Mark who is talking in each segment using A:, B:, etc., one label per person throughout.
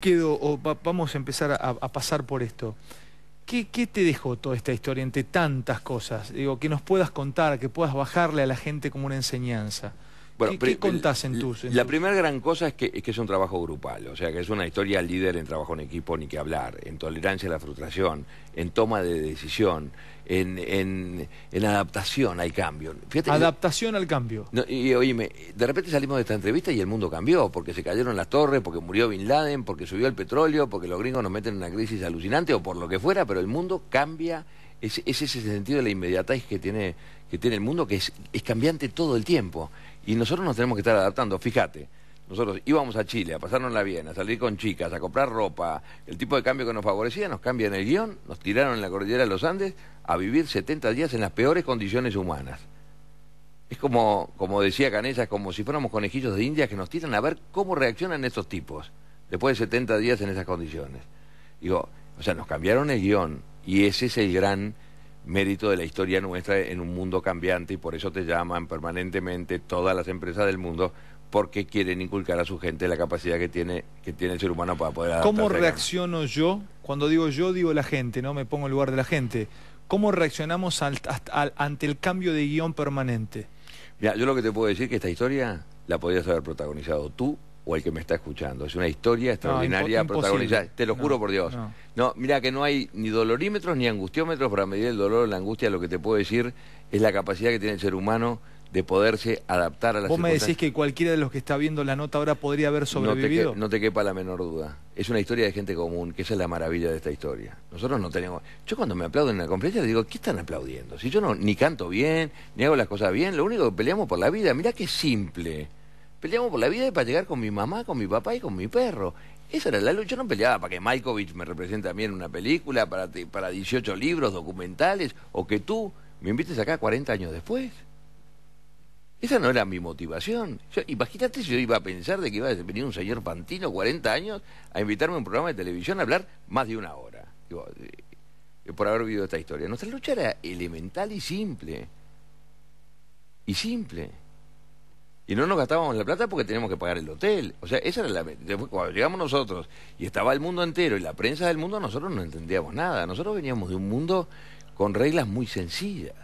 A: Quedo, o vamos a empezar a, pasar por esto. ¿Qué, ¿Qué, te dejó toda esta historia entre tantas cosas? Digo, que nos puedas contar, que puedas bajarle a la gente como una enseñanza. Bueno, ¿Qué, contás en tus...? la
B: primera gran cosa es que, es que es un trabajo grupal, o sea, que es una historia líder en trabajo en equipo, ni que hablar, en tolerancia a la frustración, en toma de decisión, en, adaptación al cambio.
A: adaptación al cambio.
B: y oíme, de repente salimos de esta entrevista y el mundo cambió, porque se cayeron las torres, porque murió Bin Laden, porque subió el petróleo, porque los gringos nos meten en una crisis alucinante o por lo que fuera, pero el mundo cambia, es, es ese sentido de la inmediatez que tiene que tiene el mundo que es, es cambiante todo el tiempo. Y nosotros nos tenemos que estar adaptando. Fíjate, nosotros íbamos a Chile a la bien, a salir con chicas, a comprar ropa. El tipo de cambio que nos favorecía nos cambian el guión, nos tiraron en la cordillera de los Andes a vivir 70 días en las peores condiciones humanas. Es como, como decía Canellas como si fuéramos conejillos de India que nos tiran a ver cómo reaccionan estos tipos después de 70 días en esas condiciones. Digo, o sea, nos cambiaron el guión y ese es el gran mérito de la historia nuestra en un mundo cambiante y por eso te llaman permanentemente todas las empresas del mundo porque quieren inculcar a su gente la capacidad que tiene, que tiene el ser humano para poder ¿Cómo
A: reacciono yo? Cuando digo yo, digo la gente, ¿no? Me pongo en lugar de la gente. ¿Cómo reaccionamos al, ante el cambio de guión permanente?
B: Mira, yo lo que te puedo decir es que esta historia la podrías haber protagonizado tú o el que me está escuchando. Es una historia extraordinaria, protagonizada. Te lo juro por Dios. No. mira que no hay ni dolorímetros ni angustiómetros para medir el dolor o la angustia. Lo que te puedo decir es la capacidad que tiene el ser humano de poderse adaptar a las Vos me decís que
A: cualquiera de los que está viendo la nota ahora podría haber sobrevivido. No
B: te, quepa la menor duda. Es una historia de gente común, que esa es la maravilla de esta historia. Nosotros no tenemos... Yo cuando me aplaudo en la conferencia digo, ¿qué están aplaudiendo? Si yo no ni canto bien, ni hago las cosas bien, lo único que peleamos por la vida, mirá qué simple. Peleamos por la vida y para llegar con mi mamá, con mi papá y con mi perro. Esa era la lucha. no peleaba para que Malkovich me represente a mí en una película, para, para 18 libros, documentales, o que tú me invites acá 40 años después. Esa no era mi motivación. imagínate si yo iba a pensar de que iba a venir un señor Pantino, 40 años, a invitarme a un programa de televisión a hablar más de una hora. Eh, por haber vivido esta historia. Nuestra lucha era elemental y simple. Y simple y no nos gastábamos la plata porque teníamos que pagar el hotel. O sea, esa era la... cuando llegamos nosotros y estaba el mundo entero y la prensa del mundo, nosotros no entendíamos nada. Nosotros veníamos de un mundo con
A: reglas muy sencillas.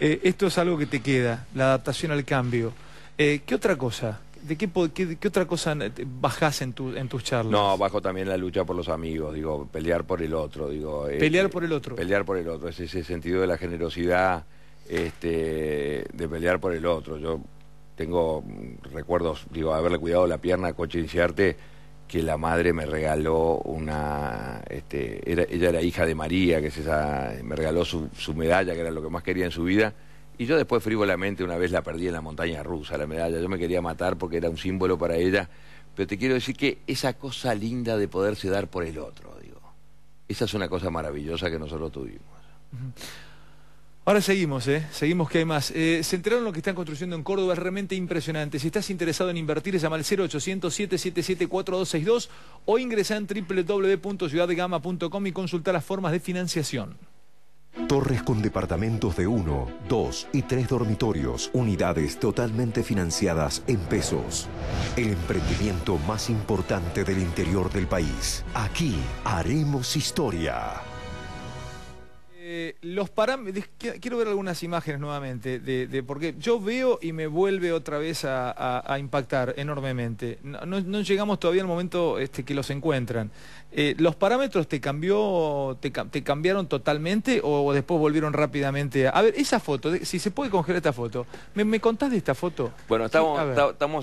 A: Eh, esto es algo que te queda, la adaptación al cambio. Eh, ¿Qué otra cosa? ¿De qué, qué, otra cosa bajás en, tu, en tus charlas? No,
B: bajo también la lucha por los amigos, digo, pelear por el otro, digo. Eh, pelear por el otro. Pelear por el otro, es ese sentido de la generosidad este, de pelear por el otro. Yo tengo recuerdos, digo, haberle cuidado la pierna a Coche que la madre me regaló una, este, ella era hija de María, que es esa, me regaló su, medalla, que era lo que más quería en su vida. Y yo después frívolamente una vez la perdí en la montaña rusa, la medalla. Yo me quería matar porque era un símbolo para ella. Pero te quiero decir que esa cosa linda de poderse dar por el otro, digo. Esa es una cosa maravillosa que nosotros tuvimos.
A: Ahora seguimos, ¿eh? Seguimos que hay más. Eh, ¿Se enteraron lo que están construyendo en Córdoba? Es realmente impresionante. Si estás interesado en invertir, llama al 0800-777-4262 o ingresa en www.ciudadegama.com y consulta las formas de financiación.
B: Torres con departamentos de 1, 2 y 3 dormitorios, unidades totalmente financiadas en pesos. El emprendimiento más importante del interior del país. Aquí haremos historia
A: los parámetros, quiero ver algunas imágenes nuevamente, de, porque yo veo y me vuelve otra vez a, impactar enormemente. No, llegamos todavía al momento este, que los encuentran. Eh, ¿Los parámetros te cambió, te, cambiaron totalmente o, después volvieron rápidamente? A... ver, esa foto, si se puede congelar esta foto, ¿me, contás de esta foto?
B: Bueno, estamos,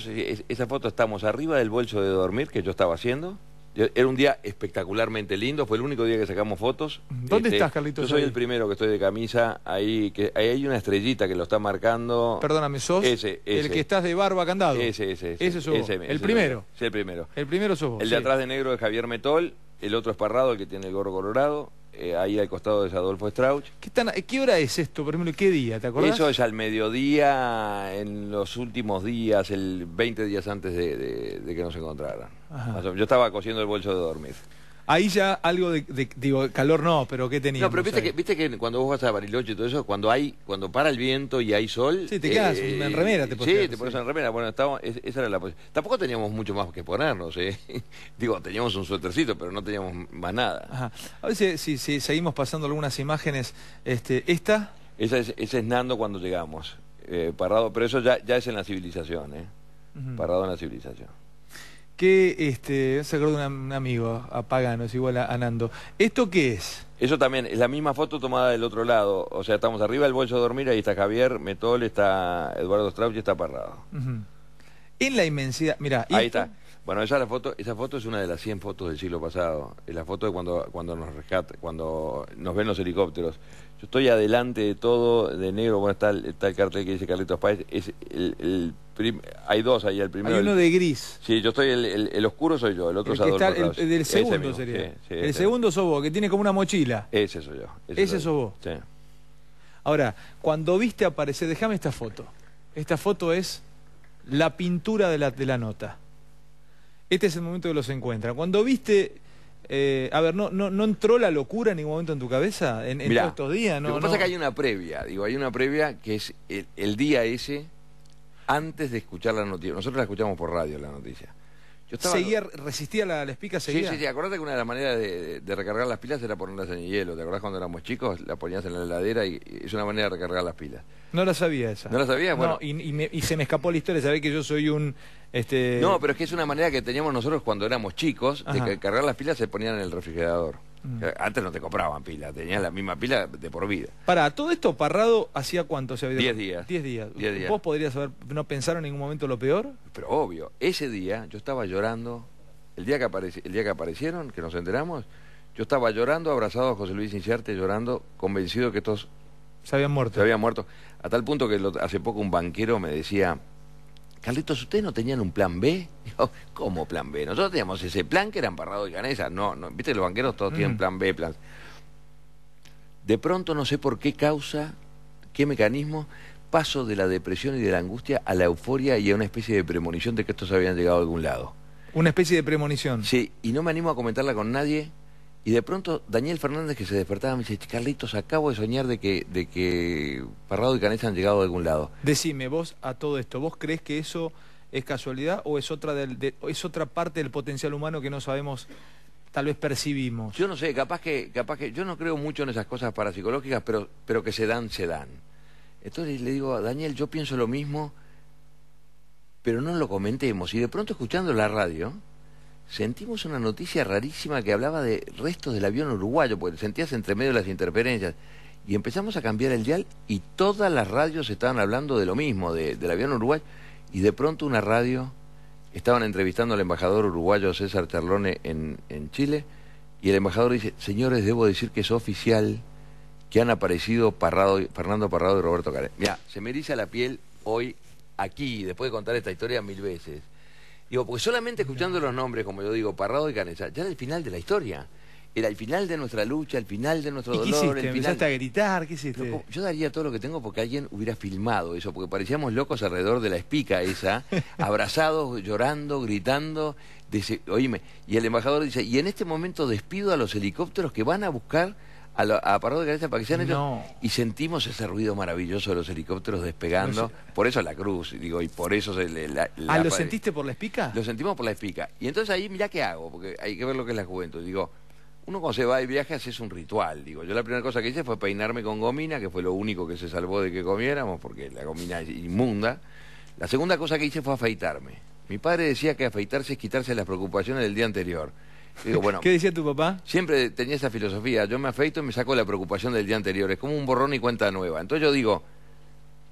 B: foto estamos arriba del bolso de dormir que yo estaba haciendo. Era un día espectacularmente lindo, fue el único día que sacamos fotos. ¿Dónde este, estás, Carlitos? Yo soy el primero que estoy de camisa, ahí que hay una estrellita que lo está marcando. Perdóname, sos ese, el que estás de barba candado. Ese, ese, ese. ese el primero. el primero.
A: El primero sos vos. El de atrás
B: de negro es Javier Metol, el otro es Parrado, el que tiene el gorro colorado, eh, ahí al costado de Adolfo Strauch.
A: ¿Qué, hora es esto, por ¿Qué día? ¿Te Eso
B: es al mediodía, en los últimos días, el 20 días antes de, que nos encontraran. Yo estaba cosiendo el bolso de dormir.
A: Ahí ya algo de, digo, calor no, pero ¿qué tenía? No, pero viste
B: que, cuando vos vas a Bariloche y todo eso, cuando hay, cuando para el viento y hay sol. Sí, te quedas en eh, remera, te pones. Sí, te pones en remera. Bueno, estaba, esa era la posición. Tampoco teníamos mucho más que ponernos, ¿eh? digo, teníamos un suétercito, pero no teníamos más nada.
A: A ver si, seguimos pasando algunas imágenes. Este, ¿Esta?
B: Esa es, Nando cuando llegamos. Eh, parado, pero eso ya, es en la civilización, ¿eh? Parado en la civilización
A: que este, se acuerda de un, amigo, a Pagano, es igual a, Nando. ¿Esto qué es?
B: Eso también, es la misma foto tomada del otro lado. O sea, estamos arriba del bolso de dormir, ahí está Javier, Metol, está Eduardo Strauch y está Parrado.
A: En la inmensidad, mira. Ahí
B: está. Bueno, esa, la foto, esa foto es una de las 100 fotos del siglo pasado. Es la foto de cuando, cuando nos rescatan, cuando nos ven los helicópteros. Yo estoy adelante de todo, de negro. Bueno, está, el, cartel que dice Carlitos Páez. Es el, hay dos ahí, el primero. Hay uno de gris. Sí, yo estoy, el, oscuro soy yo, el otro es el, segundo sería. el
A: segundo sos vos, que tiene como una mochila.
B: Ese soy yo. Ese, soy vos.
A: Sí. Ahora, cuando viste aparecer, déjame esta foto. Esta foto es la pintura de la, de la nota. Este es el momento que los encuentra. Cuando viste... Eh, a ver, ¿no, no, no entró la locura en ningún momento en tu cabeza en, estos días? ¿no? Lo que pasa que hay
B: una previa, digo, hay una previa que es el, el día ese antes de escuchar la noticia. Nosotros la escuchamos por radio, la noticia. Seguía,
A: resistía la, la espica, seguía. Sí, sí, sí.
B: Acordate que una de las maneras de, recargar las pilas era ponerlas en hielo. ¿Te acordás cuando éramos chicos? La ponías en la heladera y, es una manera de recargar las pilas.
A: No la sabía esa. ¿No la sabías? Bueno. y, se me escapó la historia, sabés que yo soy un... Este... No, pero es que es una manera que teníamos nosotros
B: cuando éramos chicos, de cargar las pilas se ponían en el refrigerador. Mm. Eh, antes no te compraban pila, tenías la misma pila de por vida.
A: Para, todo esto parrado, ¿hacía cuánto se había Diez días. Diez días. ¿Vos podrías haber, no pensaron en ningún momento lo peor? Pero obvio, ese día yo estaba llorando,
B: el día que, el día que aparecieron, que nos enteramos, yo estaba llorando, abrazado a José Luis Inciarte, llorando, convencido que estos... Se habían muerto. Se habían muerto. A tal punto que hace poco un banquero me decía, Carlitos, ¿ustedes no tenían un plan B? ¿cómo plan B? Nosotros teníamos ese plan que era parrado y canesa. No, no, viste, los banqueros todos tienen mm. plan B, plan. De pronto, no sé por qué causa, qué mecanismo, paso de la depresión y de la angustia a la euforia y a una especie de premonición de que estos habían llegado a algún lado. Una especie de premonición. Sí, y no me animo a comentarla con nadie y de pronto Daniel Fernández que se despertaba me dice, Carlitos, acabo de soñar de que, de que Parrado y Canessa han llegado a algún lado.
A: Decime, vos a todo esto, ¿vos crees que eso es casualidad o es otra, del, es otra parte del potencial humano que no sabemos, tal vez percibimos? Yo no sé, capaz que, capaz que, yo no creo mucho
B: en esas cosas parapsicológicas, pero, pero que se dan, se dan.
A: Entonces le digo, a Daniel, yo pienso
B: lo mismo, pero no lo comentemos. Y de pronto escuchando la radio, sentimos una noticia rarísima que hablaba de restos del avión uruguayo, porque sentías entre medio las interferencias. Y empezamos a cambiar el dial y todas las radios estaban hablando de lo mismo, del avión uruguayo. Y de pronto una radio, estaban entrevistando al embajador uruguayo César Terlone en, en Chile, y el embajador dice, señores, debo decir que es oficial que han aparecido Parrado, Fernando Parrado y Roberto Caret. Mira, se me eriza la piel hoy aquí, después de contar esta historia mil veces. Digo, porque solamente escuchando los nombres, como yo digo, Parrado y Canesa, ya era el final de la historia. Era el final de nuestra lucha, el final de nuestro dolor. Qué El final... a gritar? ¿Qué hiciste? yo daría todo lo que tengo porque alguien hubiera filmado eso, porque parecíamos locos alrededor de la espica esa, abrazados, llorando, gritando. oíme, y el embajador dice, y en este momento despido a los helicópteros que van a buscar a, lo, de y sentimos ese ruido maravilloso de los helicópteros despegando. Por eso la cruz, digo, y por eso se la, ¿Ah, ¿Lo sentiste por la espica? Lo sentimos por la espica. Y entonces ahí, mirá qué hago, porque hay que ver lo que es la juventud. Digo, uno cuando se va de viaje hace un ritual, digo. Yo la primera cosa que hice fue peinarme con gomina, que fue lo único que se salvó de que comiéramos, porque la gomina es inmunda. La segunda cosa que hice fue afeitarme. Mi padre decía que afeitarse es quitarse las preocupaciones del día anterior. ¿Qué decía tu papá? Siempre tenía esa filosofía. Yo me afeito y me saco la preocupación del día anterior. Es como un borrón y cuenta nueva. Entonces yo digo,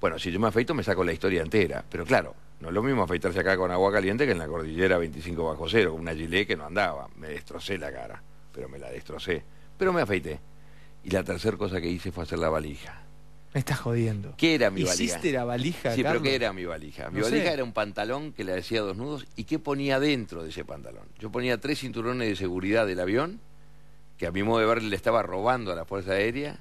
B: bueno, si yo me afeito me saco la historia entera. Pero claro, no es lo mismo afeitarse acá con agua caliente que en la cordillera 25 bajo cero, Con una gilet que no andaba. Me destrocé la cara, pero me la destrocé. Pero me afeité. Y la tercera cosa que hice fue hacer la valija.
A: Me estás jodiendo.
B: ¿Qué era mi valija? ¿Hiciste la valija? Sí, pero era mi valija? Mi valija era un pantalón que le decía dos nudos y qué ponía dentro de ese pantalón. Yo ponía tres cinturones de seguridad del avión, que a mi modo de ver le estaba robando a la Fuerza Aérea.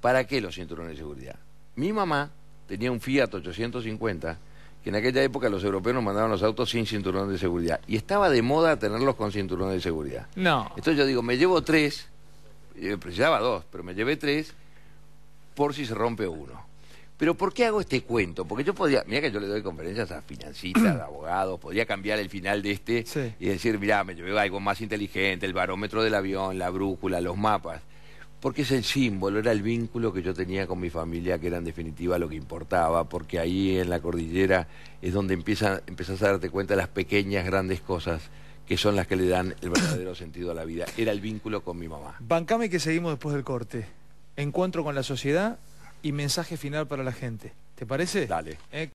B: ¿Para qué los cinturones de seguridad? Mi mamá tenía un Fiat 850, que en aquella época los europeos mandaban los autos sin cinturón de seguridad. Y estaba de moda tenerlos con cinturones de seguridad. No. Entonces yo digo, me llevo tres, Yo eh, precisaba dos, pero me llevé tres por si se rompe uno. Pero ¿por qué hago este cuento? Porque yo podía, mira que yo le doy conferencias a financistas, a abogados, podía cambiar el final de este y decir, mira, me llevé algo más inteligente, el barómetro del avión, la brújula, los mapas. Porque es el símbolo, era el vínculo que yo tenía con mi familia, que era en definitiva lo que importaba, porque ahí en la cordillera es donde empiezas a darte cuenta de las pequeñas, grandes cosas que son las que le dan el verdadero sentido a la vida. Era el vínculo con mi mamá.
A: Bancame que seguimos después del corte encuentro con la sociedad y mensaje final para la gente. ¿Te parece? Dale. Eh,